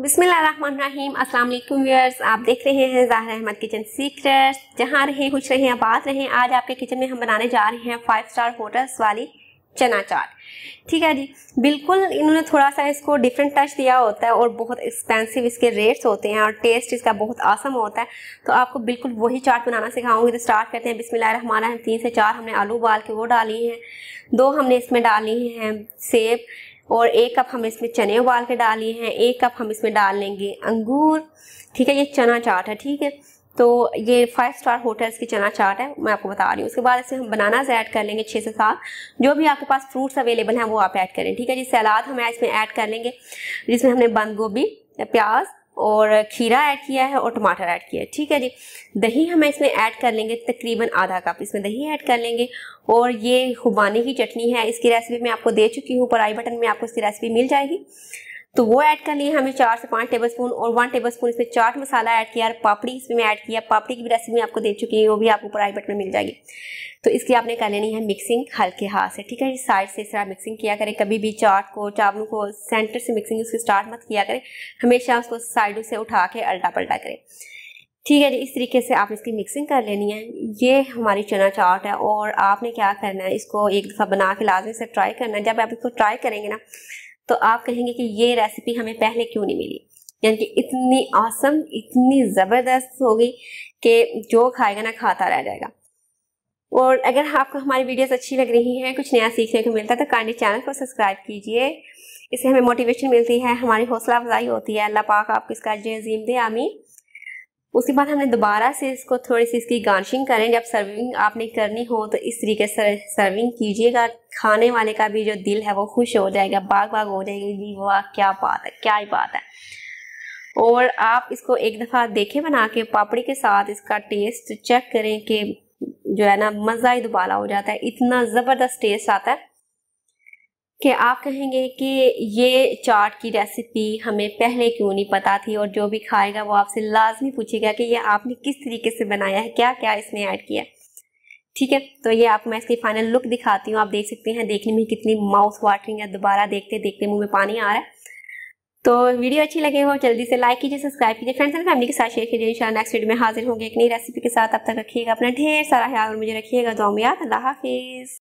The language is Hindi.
बिसमीम अस्सलाम वालेकुम व्यूअर्स आप देख रहे हैं ज़ाहिर अहमद किचन सीक्रेट्स जहाँ रहे खुश रहें आबाद रहें आज आपके किचन में हम बनाने जा रहे हैं फाइव स्टार होटल्स वाली चना चाट ठीक है जी बिल्कुल इन्होंने थोड़ा सा इसको डिफरेंट टच दिया होता है और बहुत एक्सपेंसिव इसके रेट्स होते हैं और टेस्ट इसका बहुत आसम होता है तो आपको बिल्कुल वही चाट बनाना सिखाऊंगी तो स्टार्ट करते हैं बिस्मिल्लाह रहमान रहीम तीन से चार हमने आलू उबाल के वो डाली हैं दो हमने इसमें डाली हैं सेब और एक कप हम इसमें चने उबाल के डालिए हैं एक कप हम इसमें डाल लेंगे अंगूर ठीक है ये चना चाट है ठीक है तो ये फाइव स्टार होटल्स की चना चाट है मैं आपको बता रही हूँ उसके बाद इसमें हम बनानाज ऐड कर लेंगे छः से सात जो भी आपके पास फ्रूट्स अवेलेबल हैं वो आप ऐड करें ठीक है जी सलाद हम इसमें ऐड कर लेंगे जिसमें हमने बंद गोभी प्याज और खीरा ऐड किया है और टमाटर ऐड किया है ठीक है जी दही हम इसमें ऐड कर लेंगे तकरीबन आधा कप इसमें दही ऐड कर लेंगे और ये खुबानी की चटनी है इसकी रेसिपी मैं आपको दे चुकी हूँ पर आई बटन में आपको इसकी रेसिपी मिल जाएगी तो वो ऐड कर है हमें चार से पाँच टेबल स्पून और वन टेबल स्पून इसमें चाट मसाला ऐड किया और पापड़ी इसमें ऐड किया पापड़ी की भी रेसिपी आपको दे चुकी है वो भी आपको आई बटन में मिल जाएगी तो इसकी आपने कर लेनी है मिक्सिंग हल्के हाथ से ठीक है साइड से इस तरह मिक्सिंग किया करें कभी भी चाट को चावलों को सेंटर से मिक्सिंग उसकी स्टार्ट मत किया करें हमेशा उसको साइडों से उठा के अल्टा पलटा करें ठीक है जी इस तरीके से आप इसकी मिक्सिंग कर लेनी है ये हमारी चना चाट है और आपने क्या करना है इसको एक दफ़ा बना के लाजमी से ट्राई करना है जब आप इसको ट्राई करेंगे ना तो आप कहेंगे कि ये रेसिपी हमें पहले क्यों नहीं मिली यानी कि इतनी औसम इतनी ज़बरदस्त होगी कि जो खाएगा ना खाता रह जाएगा और अगर आपको हमारी वीडियोस अच्छी लग रही हैं कुछ नया सीखने को मिलता है तो कांडी चैनल को सब्सक्राइब कीजिए इससे हमें मोटिवेशन मिलती है हमारी हौसला अफजाई होती है अल्लाह पाक आपको इसका जय अजीम दे आमी उसके बाद हमने दोबारा से इसको थोड़ी सी इसकी गार्निशिंग करें जब सर्विंग आपने करनी हो तो इस तरीके से सर्विंग कीजिएगा खाने वाले का भी जो दिल है वो खुश हो जाएगा बाग बाग हो जाएगी जी वाह क्या बात है क्या ही बात है और आप इसको एक दफ़ा देखें बना के पापड़ी के साथ इसका टेस्ट चेक करें कि जो है ना मज़ा ही दोबारा हो जाता है इतना ज़बरदस्त टेस्ट आता है कि आप कहेंगे कि ये चाट की रेसिपी हमें पहले क्यों नहीं पता थी और जो भी खाएगा वो आपसे लाजमी पूछेगा कि ये आपने किस तरीके से बनाया है क्या क्या इसमें ऐड किया है ठीक है तो ये आपको मैं इसकी फाइनल लुक दिखाती हूँ आप देख सकते हैं देखने में कितनी माउथ वाटरिंग है दोबारा देखते देखते मुँह में पानी आ रहा है तो वीडियो अच्छी लगे हो जल्दी से लाइक कीजिए सब्सक्राइब कीजिए फ्रेंड्स एंड फैमिली के साथ शेयर कीजिए इंशाल्लाह नेक्स्ट वीडियो में हाजिर होंगे एक नई रेसिपी के साथ अब तक रखिएगा अपना ढेर सारा ख्याल और मुझे रखिएगा दो में याद अल्लाह हाफिज़